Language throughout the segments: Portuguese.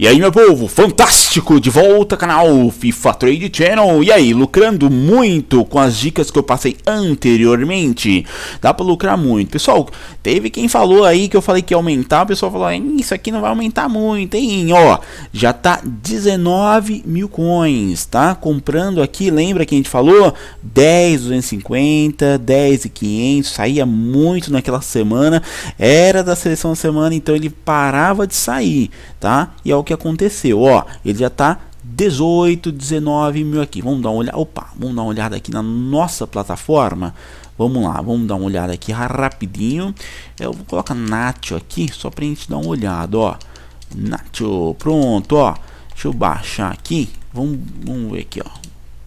E aí, meu povo, fantástico! De volta ao canal FIFA Trade Channel. E aí, lucrando muito com as dicas que eu passei anteriormente? Dá pra lucrar muito. Pessoal, teve quem falou aí que eu falei que ia aumentar. O pessoal falou, isso aqui não vai aumentar muito, hein? Ó, já tá 19 mil coins, tá? Comprando aqui, lembra que a gente falou? 10, 250, 10 e 500. Saía muito naquela semana. Era da seleção da semana, então ele parava de sair, tá? E é o que aconteceu. Ó, ele já tá 18, 19 mil aqui. Vamos dar uma olhada. Opa, vamos dar uma olhada aqui na nossa plataforma. Vamos lá, vamos dar uma olhada aqui rapidinho. Eu vou colocar Nacho aqui só para a gente dar uma olhada, ó. Nacho, pronto, ó. Deixa eu baixar aqui. Vamos, vamos ver aqui, ó.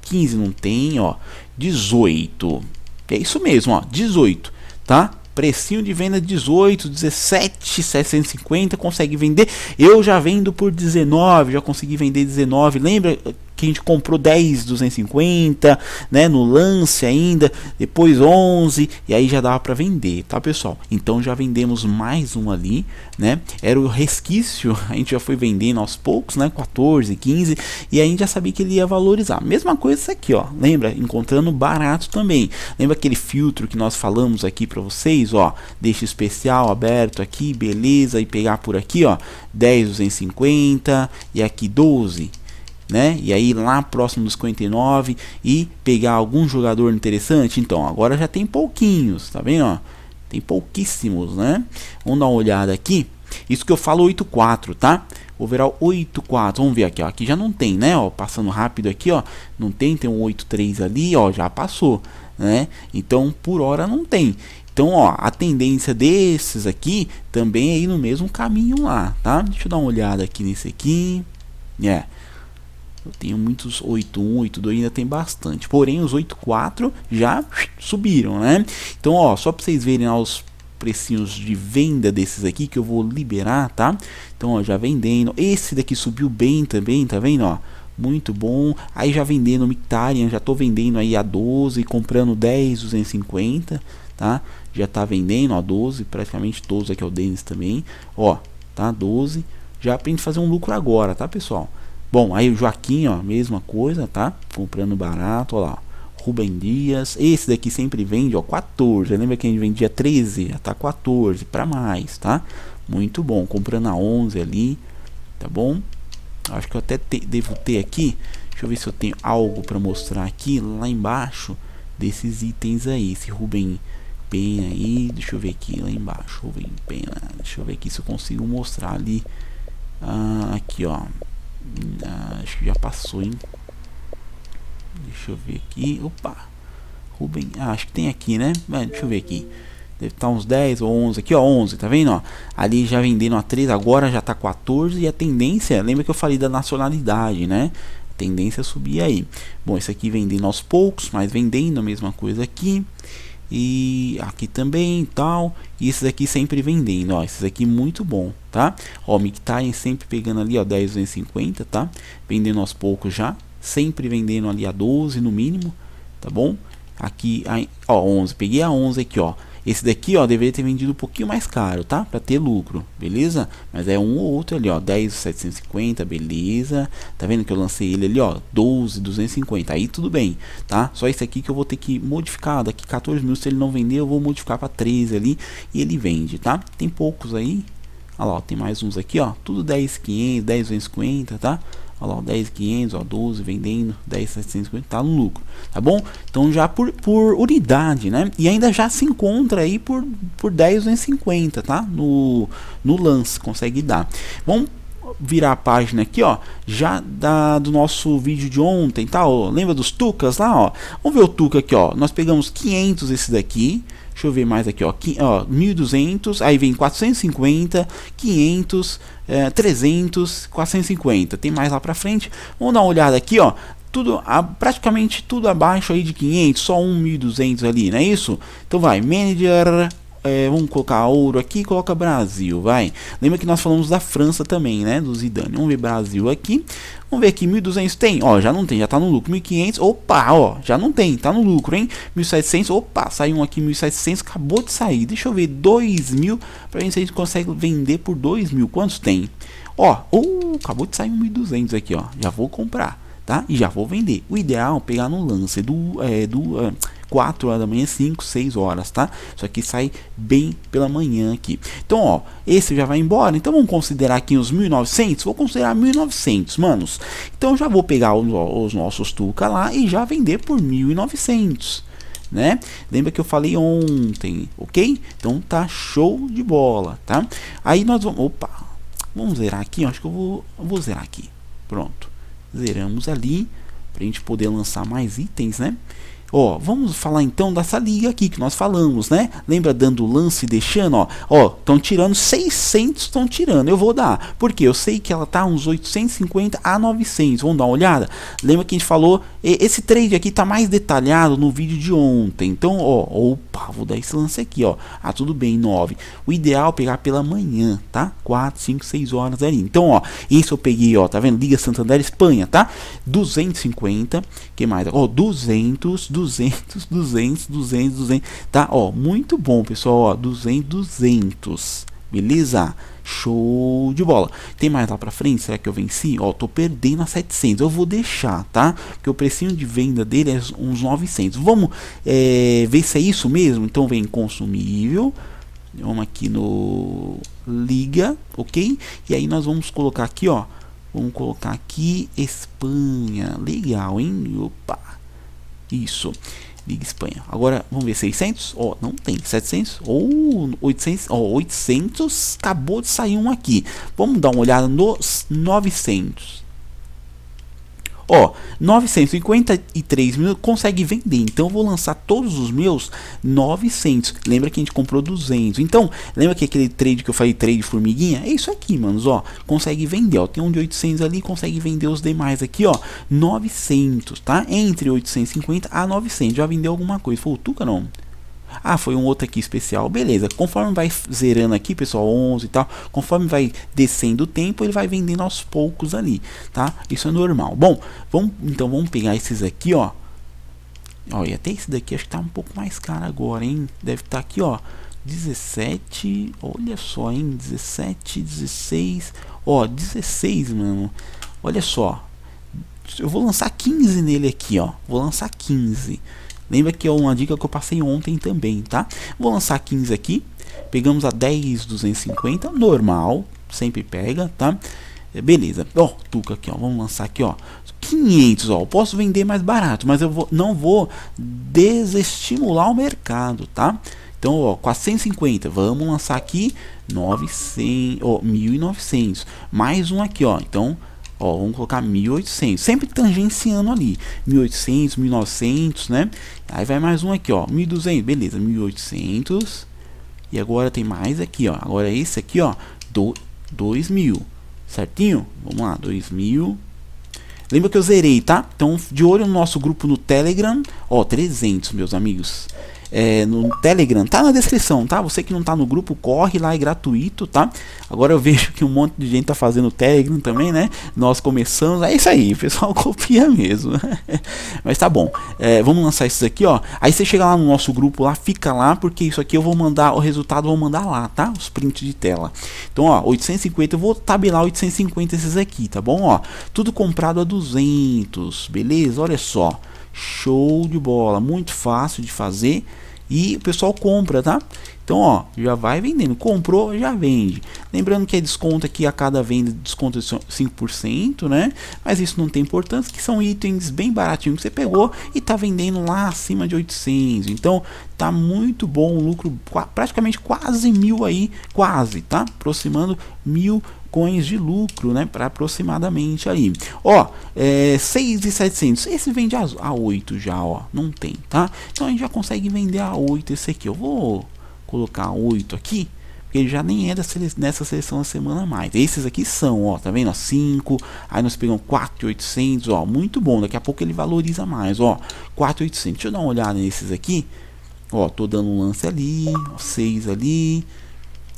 15 não tem, ó. 18. É isso mesmo, ó. 18, tá? Precinho de venda 18, 17, 750, consegue vender. Eu já vendo por 19, já consegui vender 19. Lembra que a gente comprou 10, 250, né, no lance ainda, depois 11 e aí já dava para vender, tá, pessoal? Então já vendemos mais um ali, né? Era o resquício, a gente já foi vendendo aos poucos, né, 14, 15 e aí a gente já sabia que ele ia valorizar. Mesma coisa isso aqui, ó. Lembra? Encontrando barato também. Lembra aquele filtro que nós falamos aqui para vocês, ó? Deixa especial aberto aqui, beleza, e pegar por aqui, ó, 10, 250 e aqui 12 né? E aí lá próximo dos 59 e pegar algum jogador interessante. Então, agora já tem pouquinhos, tá vendo? Ó? Tem pouquíssimos, né? Vamos dar uma olhada aqui. Isso que eu falo 8-4, tá? Overall 8-4. Vamos ver aqui, ó. Aqui já não tem, né? Ó, passando rápido aqui, ó. Não tem, tem um 8-3 ali, ó. Já passou, né? Então, por hora não tem. Então, ó, a tendência desses aqui também é ir no mesmo caminho lá, tá? Deixa eu dar uma olhada aqui nesse aqui. É. Eu tenho muitos 8.1, 8.2, ainda tem bastante. Porém, os 8.4 já subiram, né? Então, ó, só para vocês verem aos precinhos de venda desses aqui que eu vou liberar, tá? Então, ó, já vendendo. Esse daqui subiu bem também, tá vendo, ó? muito bom. Aí já vendendo Mictarian, já tô vendendo aí a 12, comprando 10, 250, tá? Já tá vendendo a 12, praticamente todos aqui é, é o Denis também, ó, tá? 12, já pra gente fazer um lucro agora, tá, pessoal? Bom, aí o Joaquim, ó, mesma coisa, tá? Comprando barato, ó lá. Rubem Dias, esse daqui sempre vende, ó, 14. Lembra que a gente vendia 13? Ah, tá 14 para mais, tá? Muito bom, comprando a 11 ali, tá bom? Acho que eu até te, devo ter aqui. Deixa eu ver se eu tenho algo para mostrar aqui lá embaixo desses itens aí, esse Rubem Pen aí, deixa eu ver aqui lá embaixo, Rubem Pena. Deixa eu ver aqui se eu consigo mostrar ali ah, aqui, ó. Acho que já passou, hein? Deixa eu ver aqui. Opa! Ruben. Ah, acho que tem aqui, né? É, deixa eu ver aqui. Deve estar tá uns 10 ou 11 aqui, ó, 11, tá vendo, ó? Ali já vendendo a 3, agora já tá 14 e a tendência, lembra que eu falei da nacionalidade, né? A tendência é subir aí. Bom, isso aqui vendendo aos poucos, mas vendendo a mesma coisa aqui e aqui também tal. E esses aqui sempre vendendo, ó, esses aqui muito bom, tá? Ó, Mictain sempre pegando ali, ó, 10,250, tá? Vendendo aos poucos já, sempre vendendo ali a 12 no mínimo, tá bom? Aqui, a, ó, 11, peguei a 11 aqui, ó. Esse daqui, ó, deveria ter vendido um pouquinho mais caro, tá? Para ter lucro, beleza? Mas é um ou outro ali, ó, 10,750, beleza? Tá vendo que eu lancei ele ali, ó, 12,250. Aí tudo bem, tá? Só esse aqui que eu vou ter que modificar, daqui 14 mil se ele não vender, eu vou modificar para 13 ali e ele vende, tá? Tem poucos aí. ó lá, ó, tem mais uns aqui, ó, tudo 10,500, 10,250, tá? Olha lá, 10,500, 12 vendendo, 10,750, tá no lucro, tá bom? Então já por, por unidade, né? E ainda já se encontra aí por, por 10,250, tá? No, no lance, consegue dar. Vamos virar a página aqui, ó, já da, do nosso vídeo de ontem, tá? Ó, lembra dos Tucas lá, ó? Vamos ver o Tuca aqui, ó. Nós pegamos 500 esse daqui, Deixa eu ver mais aqui, ó, ó 1200, aí vem 450, 500, é, 300, 450. Tem mais lá pra frente. Vamos dar uma olhada aqui, ó. Tudo, a, praticamente tudo abaixo aí de 500, só 1.200 ali, não é isso? Então vai, manager, é, vamos colocar ouro aqui, coloca Brasil, vai. Lembra que nós falamos da França também, né, do Zidane. Vamos ver Brasil aqui. Vamos ver aqui, 1.200 tem? Ó, já não tem, já tá no lucro. 1.500, opa, ó, já não tem, tá no lucro, hein? 1.700, opa, saiu um aqui, 1.700, acabou de sair. Deixa eu ver, 2.000, pra ver se a gente consegue vender por 2.000. Quantos tem? Ó, uh, acabou de sair 1.200 aqui, ó. Já vou comprar, tá? E já vou vender. O ideal é pegar no lance do... É, do é, 4 horas da manhã, 5, 6 horas, tá? Só que sai bem pela manhã aqui. Então, ó, esse já vai embora. Então, vamos considerar aqui os 1.900? Vou considerar 1.900, manos. Então, já vou pegar os, os nossos Tuca lá e já vender por 1.900 né? Lembra que eu falei ontem, ok? Então tá show de bola, tá? Aí nós vamos, opa, vamos zerar aqui, acho que eu vou, vou zerar aqui, pronto. Zeramos ali, pra gente poder lançar mais itens, né? Ó, vamos falar então dessa liga aqui que nós falamos, né? Lembra dando lance e deixando, ó. Ó, estão tirando 600, estão tirando. Eu vou dar, porque eu sei que ela tá uns 850 a 900. Vamos dar uma olhada? Lembra que a gente falou esse trade aqui tá mais detalhado no vídeo de ontem. Então, ó, opa, vou dar esse lance aqui, ó. Ah, tudo bem, 9. O ideal é pegar pela manhã, tá? 4, 5, 6 horas ali. Então, ó, esse eu peguei, ó, tá vendo? Liga Santander Espanha, tá? 250, que mais? Ó, 200, 200, 200, 200, 200, tá? Ó, muito bom, pessoal, ó, 200, 200. Beleza? Show de bola. Tem mais lá pra frente? Será que eu venci? Ó, tô perdendo a 700. Eu vou deixar, tá? Porque o precinho de venda dele é uns 900. Vamos é, ver se é isso mesmo? Então vem consumível. Vamos aqui no liga, ok? E aí nós vamos colocar aqui, ó. Vamos colocar aqui Espanha. Legal, hein? Opa. Isso. Liga Espanha. Agora, vamos ver, 600? Ó, oh, não tem, 700 ou oh, 800? Ó, oh, 800, acabou de sair um aqui. Vamos dar uma olhada nos 900. Ó, 953 mil consegue vender. Então eu vou lançar todos os meus 900. Lembra que a gente comprou 200. Então, lembra que aquele trade que eu falei, trade formiguinha? É isso aqui, manos, ó. Consegue vender, ó. Tem um de 800 ali, consegue vender os demais aqui, ó. 900, tá? Entre 850 a 900. Já vendeu alguma coisa. Falou, Tuca, não. Ah, foi um outro aqui especial. Beleza, conforme vai zerando aqui, pessoal, 11 e tal, conforme vai descendo o tempo, ele vai vendendo aos poucos ali, tá? Isso é normal. Bom, vamos, então vamos pegar esses aqui, ó. Olha, até esse daqui acho que tá um pouco mais caro agora, hein? Deve estar tá aqui, ó. 17, olha só, hein? 17, 16, ó, 16, mano. Olha só. Eu vou lançar 15 nele aqui, ó. Vou lançar 15. Lembra que é uma dica que eu passei ontem também, tá? Vou lançar 15 aqui. Pegamos a 10, 250, normal, sempre pega, tá? É, beleza. Ó, Tuca aqui, ó. Vamos lançar aqui, ó. 500, ó. Eu posso vender mais barato, mas eu vou, não vou desestimular o mercado, tá? Então, ó, 450, vamos lançar aqui 900, ó, 1900. Mais um aqui, ó. Então, Ó, vamos colocar 1800, sempre tangenciando ali, 1800, 1900, né? Aí vai mais um aqui, ó, 1200, beleza, 1800. E agora tem mais aqui, ó. Agora é esse aqui, ó, do 2000. Certinho? Vamos lá, 2000. Lembra que eu zerei, tá? Então, de olho no nosso grupo no Telegram, ó, 300, meus amigos é, no Telegram, tá na descrição, tá? Você que não tá no grupo, corre lá, é gratuito, tá? Agora eu vejo que um monte de gente tá fazendo Telegram também, né? Nós começamos, é isso aí, o pessoal copia mesmo. Mas tá bom, é, vamos lançar isso aqui, ó. Aí você chega lá no nosso grupo, lá, fica lá, porque isso aqui eu vou mandar, o resultado eu vou mandar lá, tá? Os prints de tela. Então, ó, 850, eu vou tabelar 850 esses aqui, tá bom? Ó, tudo comprado a 200, beleza? Olha só, show de bola, muito fácil de fazer e o pessoal compra, tá? Então, ó, já vai vendendo. Comprou, já vende. Lembrando que é desconto aqui a cada venda, desconto de 5%, né? Mas isso não tem importância, que são itens bem baratinhos que você pegou e tá vendendo lá acima de 800. Então, tá muito bom o lucro, praticamente quase mil aí, quase, tá? Aproximando mil bitcoins de lucro, né? Para aproximadamente aí. Ó, é, 6,700. Esse vende a, a 8 já, ó. Não tem, tá? Então a gente já consegue vender a 8 esse aqui. Eu vou colocar 8 aqui. Porque ele já nem era é sele nessa seleção da semana mais. Esses aqui são, ó, tá vendo? 5, aí nós pegamos 4,800, ó, muito bom. Daqui a pouco ele valoriza mais, ó, 4,800. Deixa eu dar uma olhada nesses aqui. Ó, tô dando um lance ali, 6 ali.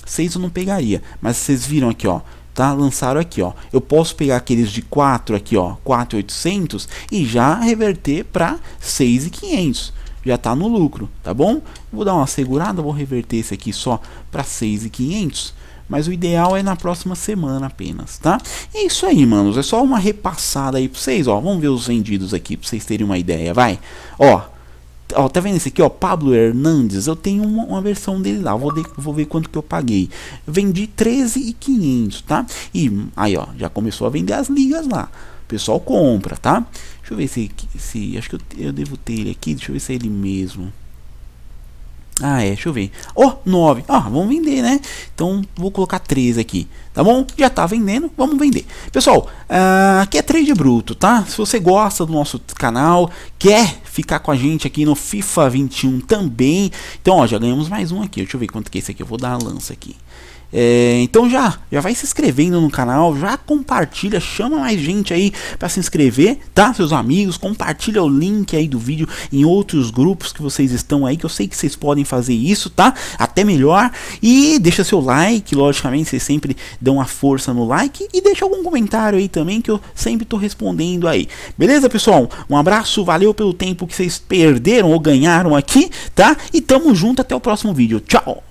6 eu não pegaria, mas vocês viram aqui, ó, tá? Lançaram aqui, ó. Eu posso pegar aqueles de 4 aqui, ó, 4,800 e já reverter para 6,500. Já tá no lucro, tá bom? Vou dar uma segurada, vou reverter esse aqui só para 6,500. Mas o ideal é na próxima semana apenas, tá? É isso aí, manos. É só uma repassada aí para vocês, ó. Vamos ver os vendidos aqui para vocês terem uma ideia, vai. Ó, Ó, tá vendo esse aqui, ó, Pablo Hernandes? Eu tenho uma, uma versão dele lá, vou, de, vou ver quanto que eu paguei. Vendi 13,500, tá? E aí, ó, já começou a vender as ligas lá. O pessoal compra, tá? Deixa eu ver se, se acho que eu, eu devo ter ele aqui, deixa eu ver se é ele mesmo. Ah, é, deixa eu ver. oh, 9. Ah, vamos vender, né? Então, vou colocar 3 aqui. Tá bom? Já tá vendendo, vamos vender. Pessoal, uh, aqui é trade bruto, tá? Se você gosta do nosso canal, quer ficar com a gente aqui no FIFA 21 também. Então, ó, já ganhamos mais um aqui. Deixa eu ver quanto que é esse aqui. Eu vou dar a lança aqui. É, então já, já vai se inscrevendo no canal, já compartilha, chama mais gente aí para se inscrever, tá? Seus amigos, compartilha o link aí do vídeo em outros grupos que vocês estão aí, que eu sei que vocês podem fazer isso, tá? Até melhor. E deixa seu like, logicamente, vocês sempre dão a força no like e deixa algum comentário aí também que eu sempre tô respondendo aí. Beleza, pessoal? Um abraço, valeu pelo tempo que vocês perderam ou ganharam aqui, tá? E tamo junto até o próximo vídeo. Tchau!